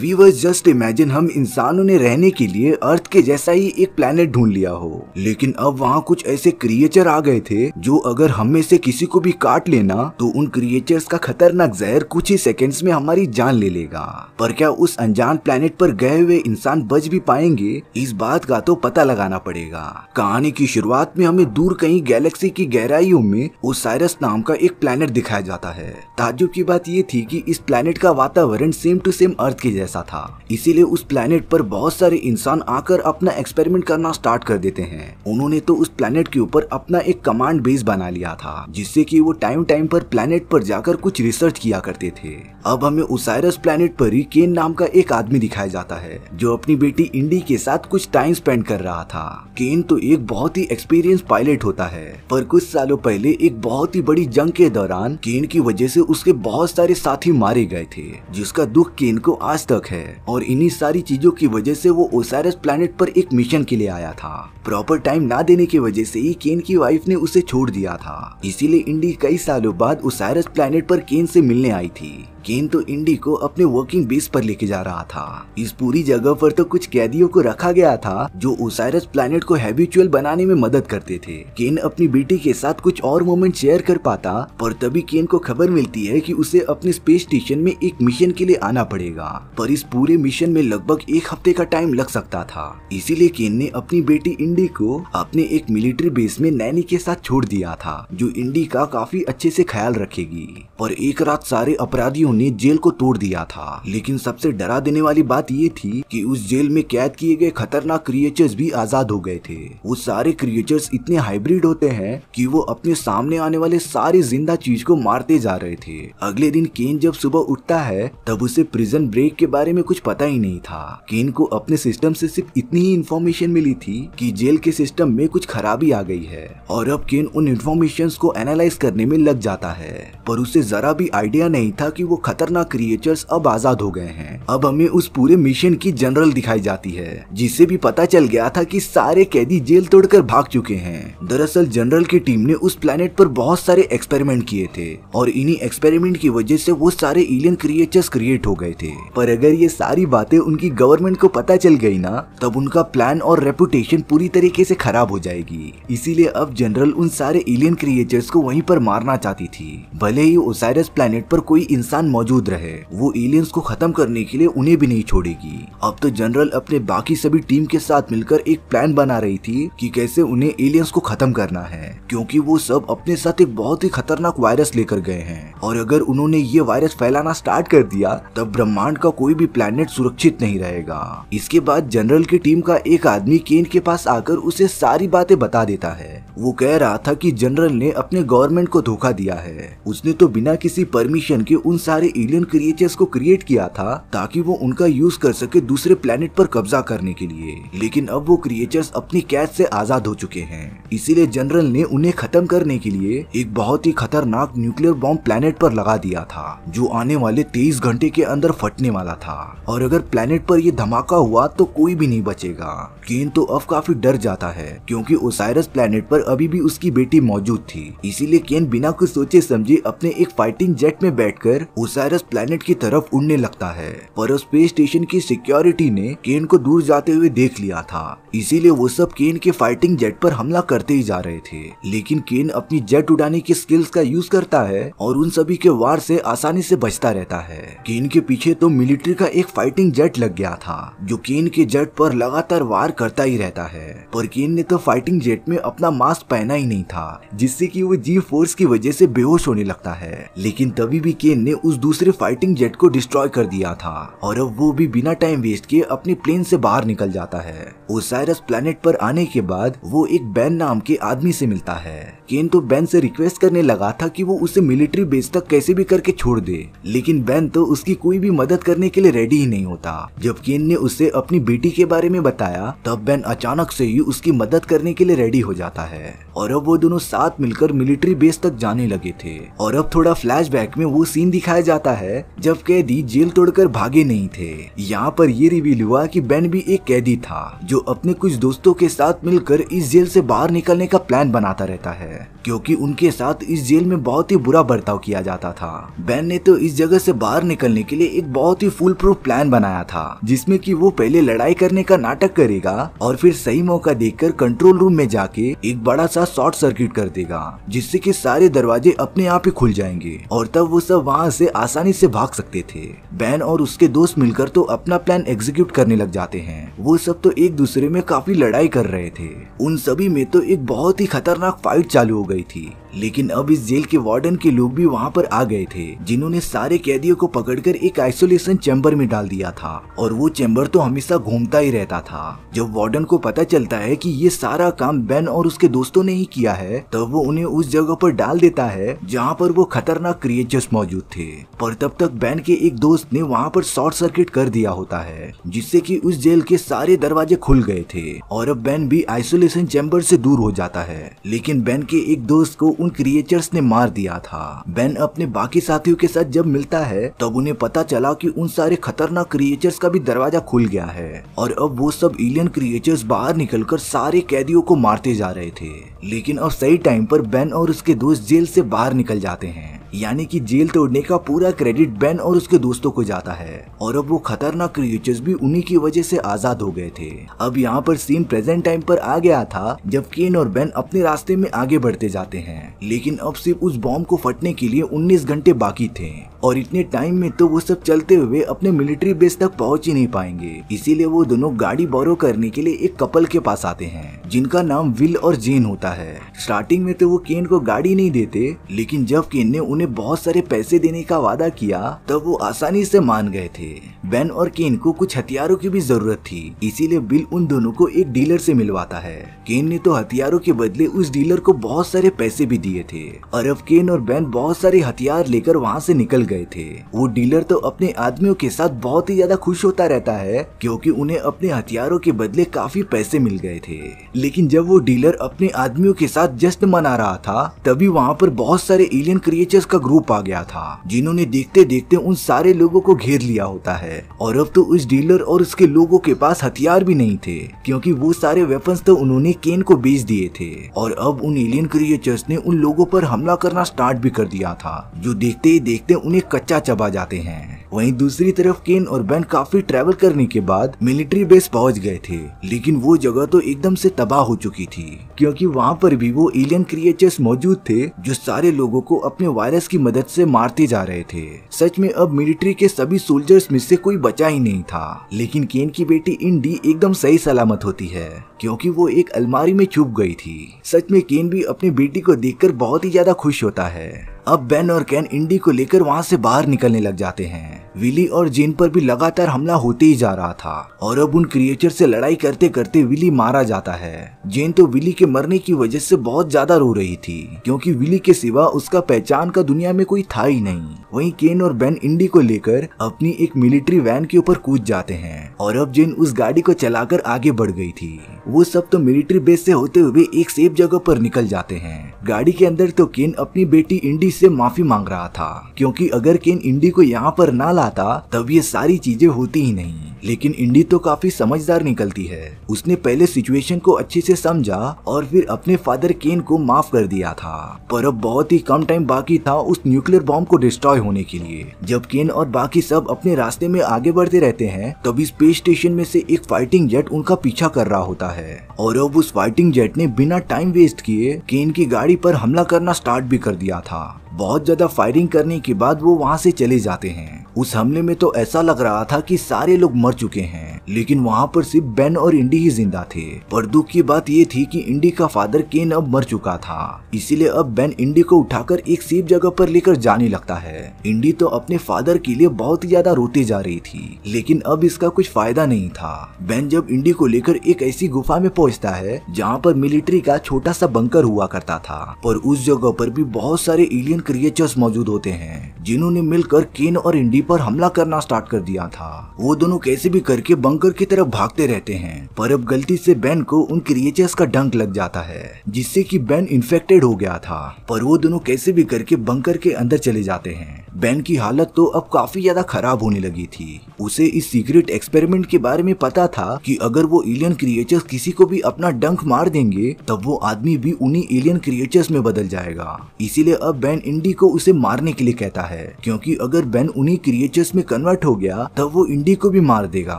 viewers just imagine हम इंसानों ने रहने के लिए अर्थ के जैसा ही एक प्लेनेट ढूंढ लिया हो लेकिन अब वहाँ कुछ ऐसे क्रिएचर आ गए थे जो अगर हम में से किसी को भी काट लेना तो उन क्रिएचर्स का खतरनाक जहर कुछ ही सेकेंड में हमारी जान ले लेगा पर क्या उस अनजान प्लेनेट पर गए हुए इंसान बच भी पाएंगे इस बात का तो पता लगाना पड़ेगा कहानी की शुरुआत में हमें दूर कहीं गैलेक्सी की गहराइयों में ओसायरस नाम का एक प्लेनेट दिखाया जाता है ताजुब की बात ये थी कि इस प्लेनेट का वातावरण सेम टू सेम अर्थ के जैसा था इसीलिए उस प्लेनेट पर बहुत सारे इंसान आकर मिलकर अपना एक्सपेरिमेंट करना स्टार्ट कर देते हैं उन्होंने तो उस प्लेनेट के ऊपर अपना एक कमांड बेस बना लिया था जिससे कि वो टाइम टाइम पर प्लेनेट पर जाकर कुछ रिसर्च किया करते थे अब हमें उसायरस प्लेनेट पर ही केन नाम का एक आदमी दिखाया जाता है जो अपनी बेटी इंडी के साथ कुछ टाइम स्पेंड कर रहा था केन तो एक बहुत ही एक्सपीरियंस पायलट होता है पर कुछ सालों पहले एक बहुत ही बड़ी जंग के दौरान केन की वजह से उसके बहुत सारे साथी मारे गए थे जिसका दुख केन को आज तक है और इन्हीं सारी चीजों की वजह से वो ओसारस प्लान प्लेनेट पर एक मिशन के लिए आया था प्रॉपर टाइम ना देने की वजह से ही केन की वाइफ ने उसे छोड़ दिया था इसीलिए इंडी कई सालों बाद उसायरस प्लेनेट पर केन से मिलने आई थी केन तो इंडी को अपने वर्किंग बेस पर लेके जा रहा था इस पूरी जगह पर तो कुछ कैदियों को रखा गया था जो ओसायरस प्लेनेट को हैबिचुअल बनाने में मदद करते थे केन अपनी बेटी के साथ कुछ और मोमेंट शेयर कर पाता पर तभी केन को खबर मिलती है कि उसे अपने स्पेस स्टेशन में एक मिशन के लिए आना पड़ेगा पर इस पूरे मिशन में लगभग एक हफ्ते का टाइम लग सकता था इसीलिए केन ने अपनी बेटी इंडी को अपने एक मिलिट्री बेस में नैनी के साथ छोड़ दिया था जो इंडी का काफी अच्छे से ख्याल रखेगी पर एक रात सारे अपराधियों ने जेल को तोड़ दिया था लेकिन सबसे डरा देने वाली बात ये थी कि उस जेल में कैद किए गए खतरनाक क्रिएचर्स भी आजाद हो गए थे वो सारे क्रिएचर्स इतने हाइब्रिड होते हैं कि वो अपने सामने आने वाले सारे जिंदा चीज को मारते जा रहे थे अगले दिन केन जब सुबह उठता है तब उसे प्रिजन ब्रेक के बारे में कुछ पता ही नहीं था केन को अपने सिस्टम से सिर्फ इतनी ही इन्फॉर्मेशन मिली थी कि जेल के सिस्टम में कुछ खराबी आ गई है और अब केन उन इन्फॉर्मेशन को एनालाइज करने में लग जाता है पर उसे जरा भी आइडिया नहीं था कि वो खतरनाक क्रिएचर्स अब आजाद हो गए हैं अब हमें उस पूरे मिशन की जनरल दिखाई जाती है जिससे भी पता चल गया था कि सारे कैदी जेल तोड़कर भाग चुके हैं दरअसल जनरल की टीम ने उस प्लेनेट पर बहुत सारे एक्सपेरिमेंट किए थे और इन्हीं एक्सपेरिमेंट की वजह से वो सारे एलियन क्रिएचर्स क्रिएट हो गए थे पर अगर ये सारी बातें उनकी गवर्नमेंट को पता चल गई ना तब उनका प्लान और रेपुटेशन पूरी तरीके से खराब हो जाएगी इसीलिए अब जनरल उन सारे एलियन क्रिएचर्स को वहीं पर मारना चाहती थी भले ही ओसाइरस प्लेनेट पर कोई इंसान मौजूद रहे वो एलियंस को खत्म करने के लिए उन्हें भी नहीं छोड़ेगी अब तो जनरल अपने बाकी सभी टीम के साथ मिलकर एक प्लान बना रही थी कि कैसे उन्हें एलियंस को खत्म करना है क्योंकि वो सब अपने साथ एक बहुत ही खतरनाक वायरस लेकर गए हैं और अगर उन्होंने ये वायरस फैलाना स्टार्ट कर दिया तब ब्रह्मांड का कोई भी प्लेनेट सुरक्षित नहीं रहेगा इसके बाद जनरल की टीम का एक आदमी केन के पास आकर उसे सारी बातें बता देता है वो कह रहा था कि जनरल ने अपने गवर्नमेंट को धोखा दिया है उसने तो बिना किसी परमिशन के उन सारे एलियन क्रिएचर्स को क्रिएट किया था ताकि वो उनका यूज कर सके दूसरे प्लेनेट पर कब्जा करने के लिए लेकिन अब वो क्रिएचर्स अपनी कैद से आजाद हो चुके हैं इसीलिए जनरल ने उन्हें खत्म करने के लिए एक बहुत ही खतरनाक न्यूक्लियर बॉम्ब प्लेनेट पर लगा दिया था जो आने वाले तेईस घंटे के अंदर फटने वाला था और अगर प्लेनेट पर यह धमाका हुआ तो कोई भी नहीं बचेगा केन तो अब काफी डर जाता है क्योंकि ओसायरस प्लेनेट पर अभी भी उसकी बेटी मौजूद थी इसीलिए केन बिना कुछ सोचे समझे अपने एक फाइटिंग जेट में बैठकर ओसायरस प्लेनेट की तरफ उड़ने लगता है पर स्पेस स्टेशन की सिक्योरिटी ने केन को दूर जाते हुए देख लिया था इसीलिए वो सब केन के फाइटिंग जेट पर हमला करते ही जा रहे थे लेकिन केन अपनी जेट उड़ाने की स्किल्स का यूज करता है और उन सभी के वार से आसानी से बचता रहता है केन के पीछे तो मिलिट्री का एक फाइटिंग जेट लग गया था जो केन के जेट पर लगातार वार करता ही रहता है पर केन ने तो फाइटिंग जेट में अपना मास्क पहना ही नहीं था जिससे कि वो जी फोर्स की वजह से बेहोश होने लगता है लेकिन तभी भी केन ने उस उस दूसरे फाइटिंग जेट को डिस्ट्रॉय कर दिया था और अब वो भी बिना टाइम वेस्ट किए अपने प्लेन से बाहर निकल जाता है ओसायरस प्लेनेट पर आने के बाद वो एक बैन नाम के आदमी से मिलता है केन तो बैन से रिक्वेस्ट करने लगा था कि वो उसे मिलिट्री बेस तक कैसे भी करके छोड़ दे लेकिन बैन तो उसकी कोई भी मदद करने के लिए रेडी ही नहीं होता जब केन ने उसे अपनी बेटी के बारे में बताया तब बैन अचानक से ही उसकी मदद करने के लिए रेडी हो जाता है और अब वो दोनों साथ मिलकर मिलिट्री बेस तक जाने लगे थे और अब थोड़ा फ्लैश में वो सीन दिखाया जाता है जब कैदी जेल तोड़कर भागे नहीं थे यहाँ पर ये रिवील हुआ कि बेन भी एक कैदी था जो अपने कुछ दोस्तों के साथ मिलकर इस जेल से बाहर निकलने का प्लान बनाता रहता है क्योंकि उनके साथ इस जेल में बहुत ही बुरा बर्ताव किया जाता था बेन ने तो इस जगह से बाहर निकलने के लिए एक बहुत ही फुल प्रूफ प्लान बनाया था जिसमें कि वो पहले लड़ाई करने का नाटक करेगा और फिर सही मौका देखकर कंट्रोल रूम में जाके एक बड़ा सा शॉर्ट सर्किट कर देगा जिससे कि सारे दरवाजे अपने आप ही खुल जाएंगे और तब वो सब वहाँ से आसानी से भाग सकते थे बैन और उसके दोस्त मिलकर तो अपना प्लान एग्जीक्यूट करने लग जाते हैं वो सब तो एक दूसरे में काफी लड़ाई कर रहे थे उन सभी में तो एक बहुत ही खतरनाक फाइट चालू हो गई थी लेकिन अब इस जेल के वार्डन के लोग भी वहाँ पर आ गए थे जिन्होंने सारे कैदियों को पकड़कर एक आइसोलेशन चैम्बर में डाल दिया था और वो चैम्बर तो हमेशा घूमता ही रहता था जब वार्डन को पता चलता है कि ये सारा काम बेन और उसके दोस्तों ने ही किया है तब तो वो उन्हें उस जगह पर डाल देता है जहाँ पर वो खतरनाक क्रिएचर्स मौजूद थे पर तब तक बैन के एक दोस्त ने वहाँ पर शॉर्ट सर्किट कर दिया होता है जिससे की उस जेल के सारे दरवाजे खुल गए थे और अब बैन भी आइसोलेशन चैम्बर से दूर हो जाता है लेकिन बैन के एक दोस्त को उन क्रिएचर्स ने मार दिया था बेन अपने बाकी साथियों के साथ जब मिलता है तब उन्हें पता चला कि उन सारे खतरनाक क्रिएचर्स का भी दरवाजा खुल गया है और अब वो सब एलियन क्रिएचर्स बाहर निकलकर सारे कैदियों को मारते जा रहे थे लेकिन अब सही टाइम पर बेन और उसके दोस्त जेल से बाहर निकल जाते हैं यानी कि जेल तोड़ने का पूरा क्रेडिट बेन और उसके दोस्तों को जाता है और अब वो खतरनाक क्रिएचर्स भी उन्हीं की वजह से आजाद हो गए थे अब यहाँ पर सीन प्रेजेंट टाइम पर आ गया था जब केन और बेन अपने रास्ते में आगे बढ़ते जाते हैं लेकिन अब सिर्फ उस बॉम्ब को फटने के लिए उन्नीस घंटे बाकी थे और इतने टाइम में तो वो सब चलते हुए अपने मिलिट्री बेस तक पहुँच ही नहीं पाएंगे इसीलिए वो दोनों गाड़ी बोरो करने के लिए एक कपल के पास आते हैं जिनका नाम विल और जेन होता है स्टार्टिंग में तो वो केन को गाड़ी नहीं देते लेकिन जब केन ने उन्हें बहुत सारे पैसे देने का वादा किया तब वो आसानी से मान गए थे बेन और केन को कुछ हथियारों की भी जरूरत थी इसीलिए बिल उन दोनों को एक डीलर से मिलवाता है केन ने तो हथियारों के बदले उस डीलर को बहुत सारे पैसे भी दिए थे और अब केन और बेन बहुत सारे हथियार लेकर वहाँ से निकल गए थे वो डीलर तो अपने आदमियों के साथ बहुत ही ज्यादा खुश होता रहता है क्योंकि उन्हें अपने हथियारों के बदले काफी पैसे मिल गए थे लेकिन जब वो डीलर अपने आदमियों के साथ जश्न मना रहा था तभी वहाँ पर बहुत सारे एलियन क्रिएचर्स हैकर्स का ग्रुप आ गया था जिन्होंने देखते देखते उन सारे लोगों को घेर लिया होता है और अब तो उस डीलर और उसके लोगों के पास हथियार भी नहीं थे क्योंकि वो सारे वेपन्स तो उन्होंने केन को बेच दिए थे और अब उन एलियन क्रिएचर्स ने उन लोगों पर हमला करना स्टार्ट भी कर दिया था जो देखते ही देखते उन्हें कच्चा चबा जाते हैं वहीं दूसरी तरफ केन और बेन काफी ट्रैवल करने के बाद मिलिट्री बेस पहुंच गए थे लेकिन वो जगह तो एकदम से तबाह हो चुकी थी क्योंकि वहां पर भी वो एलियन क्रिएचर्स मौजूद थे जो सारे लोगों को अपने वायरस वायरस की मदद से मारते जा रहे थे सच में अब मिलिट्री के सभी सोल्जर्स में से कोई बचा ही नहीं था लेकिन केन की बेटी इंडी एकदम सही सलामत होती है क्योंकि वो एक अलमारी में छुप गई थी सच में केन भी अपनी बेटी को देखकर बहुत ही ज्यादा खुश होता है अब बेन और कैन इंडी को लेकर वहाँ से बाहर निकलने लग जाते हैं विली और जेन पर भी लगातार हमला होते ही जा रहा था और अब उन क्रिएचर से लड़ाई करते करते विली मारा जाता है जेन तो विली के मरने की वजह से बहुत ज्यादा रो रही थी क्योंकि विली के सिवा उसका पहचान का दुनिया में कोई था ही नहीं वहीं केन और बेन इंडी को लेकर अपनी एक मिलिट्री वैन के ऊपर कूद जाते हैं और अब जेन उस गाड़ी को चलाकर आगे बढ़ गई थी वो सब तो मिलिट्री बेस से होते हुए एक सेफ जगह पर निकल जाते हैं गाड़ी के अंदर तो केन अपनी बेटी इंडी से माफी मांग रहा था क्योंकि अगर केन इंडी को यहाँ पर ना लाता तब ये सारी चीजें होती ही नहीं लेकिन इंडी तो काफी समझदार निकलती है उसने पहले सिचुएशन को अच्छे से समझा और फिर अपने फादर केन को माफ कर दिया था पर अब बहुत ही कम टाइम बाकी था उस न्यूक्लियर बॉम्ब को डिस्ट्रॉय होने के लिए जब केन और बाकी सब अपने रास्ते में आगे बढ़ते रहते हैं तभी स्पेस स्टेशन में से एक फाइटिंग जेट उनका पीछा कर रहा होता है है और अब उस फाइटिंग जेट ने बिना टाइम वेस्ट किए केन की गाड़ी पर हमला करना स्टार्ट भी कर दिया था बहुत ज्यादा फायरिंग करने के बाद वो वहाँ से चले जाते हैं उस हमले में तो ऐसा लग रहा था कि सारे लोग मर चुके हैं लेकिन वहाँ पर सिर्फ बेन और इंडी ही जिंदा थे पर दुख की बात ये थी कि इंडी का फादर केन अब मर चुका था इसीलिए अब बेन इंडी को उठाकर एक सेफ जगह पर लेकर जाने लगता है इंडी तो अपने फादर के लिए बहुत ही ज्यादा रोते जा रही थी लेकिन अब इसका कुछ फायदा नहीं था बेन जब इंडी को लेकर एक ऐसी गुफा में पहुंचता है जहाँ पर मिलिट्री का छोटा सा बंकर हुआ करता था पर उस जगह पर भी बहुत सारे एलियन क्रिएचर्स मौजूद होते हैं जिन्होंने मिलकर केन और इंडी पर हमला करना स्टार्ट कर दिया था वो दोनों कैसे भी करके बंकर की तरफ भागते रहते हैं पर अब गलती से बैन को उन क्रिएचर्स का डंक लग जाता है जिससे कि बैन इन्फेक्टेड हो गया था पर वो दोनों कैसे भी करके बंकर के अंदर चले जाते हैं बैन की हालत तो अब काफी ज्यादा खराब होने लगी थी उसे इस सीक्रेट एक्सपेरिमेंट के बारे में पता था कि अगर वो एलियन क्रिएचर्स किसी को भी अपना डंक मार देंगे तब वो आदमी भी उन्हीं एलियन क्रिएचर्स में बदल जाएगा इसीलिए अब बैन इंडी को उसे मारने के लिए कहता है है क्योंकि अगर बेन उन्हीं क्रिएचर्स में कन्वर्ट हो गया तब वो इंडी को भी मार देगा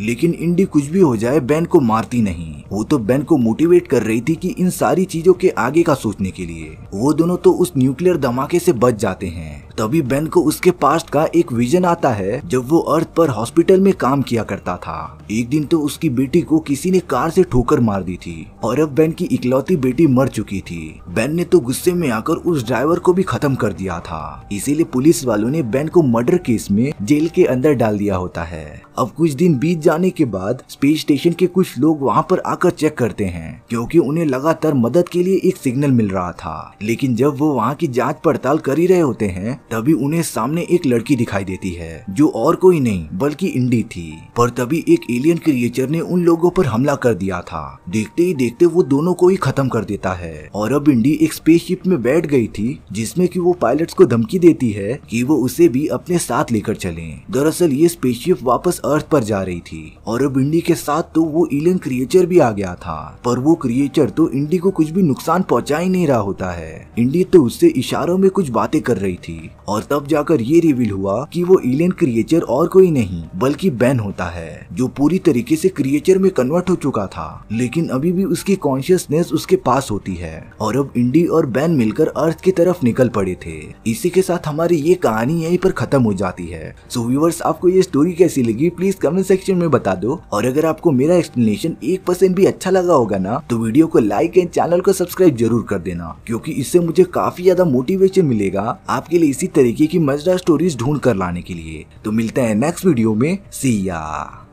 लेकिन इंडी कुछ भी हो जाए बेन को मारती नहीं वो तो बेन को मोटिवेट कर रही थी कि इन सारी चीजों के आगे का सोचने के लिए वो दोनों तो उस न्यूक्लियर धमाके से बच जाते हैं तभी बेन को उसके पास्ट का एक विजन आता है जब वो अर्थ पर हॉस्पिटल में काम किया करता था एक दिन तो उसकी बेटी को किसी ने कार से ठोकर मार दी थी और अब बेन की इकलौती बेटी मर चुकी थी बेन ने तो गुस्से में आकर उस ड्राइवर को भी खत्म कर दिया था इसीलिए पुलिस वालों ने बेन को मर्डर केस में जेल के अंदर डाल दिया होता है अब कुछ दिन बीत जाने के बाद स्पेस स्टेशन के कुछ लोग वहाँ पर आकर चेक करते हैं क्योंकि उन्हें लगातार मदद के लिए एक सिग्नल मिल रहा था लेकिन जब वो वहाँ की जांच पड़ताल कर ही रहे होते हैं तभी उन्हें सामने एक लड़की दिखाई देती है जो और कोई नहीं बल्कि इंडी थी पर तभी एक एलियन क्रिएचर ने उन लोगों पर हमला कर दिया था देखते ही देखते वो दोनों को ही खत्म कर देता है और अब इंडी एक स्पेसशिप में बैठ गई थी जिसमें कि वो पायलट को धमकी देती है कि वो उसे भी अपने साथ लेकर चले दरअसल ये स्पेसशिप वापस अर्थ पर जा रही थी और अब इंडी के साथ तो वो एलियन क्रिएचर भी आ गया था पर वो क्रिएचर तो इंडी को कुछ भी नुकसान पहुंचा ही नहीं रहा होता है इंडी तो उससे इशारों में कुछ बातें कर रही थी और तब जाकर ये रिवील हुआ कि वो एलियन क्रिएचर और कोई नहीं बल्कि बैन होता है जो पूरी तरीके से क्रिएचर में कन्वर्ट हो चुका था लेकिन अभी भी उसकी कॉन्शियसनेस उसके पास होती है और अब इंडी और बैन मिलकर अर्थ की तरफ निकल पड़े थे इसी के साथ हमारी ये कहानी यही पर खत्म हो जाती है सो so, व्यूवर्स आपको ये स्टोरी कैसी लगी प्लीज कमेंट सेक्शन में बता दो और अगर आपको मेरा एक्सप्लेनेशन एक परसेंट भी अच्छा लगा होगा ना तो वीडियो को लाइक एंड चैनल को सब्सक्राइब जरूर कर देना क्योंकि इससे मुझे काफी ज्यादा मोटिवेशन मिलेगा आपके लिए इसी तरीके की मजेदार स्टोरीज ढूंढ कर लाने के लिए तो मिलते हैं नेक्स्ट वीडियो में सिया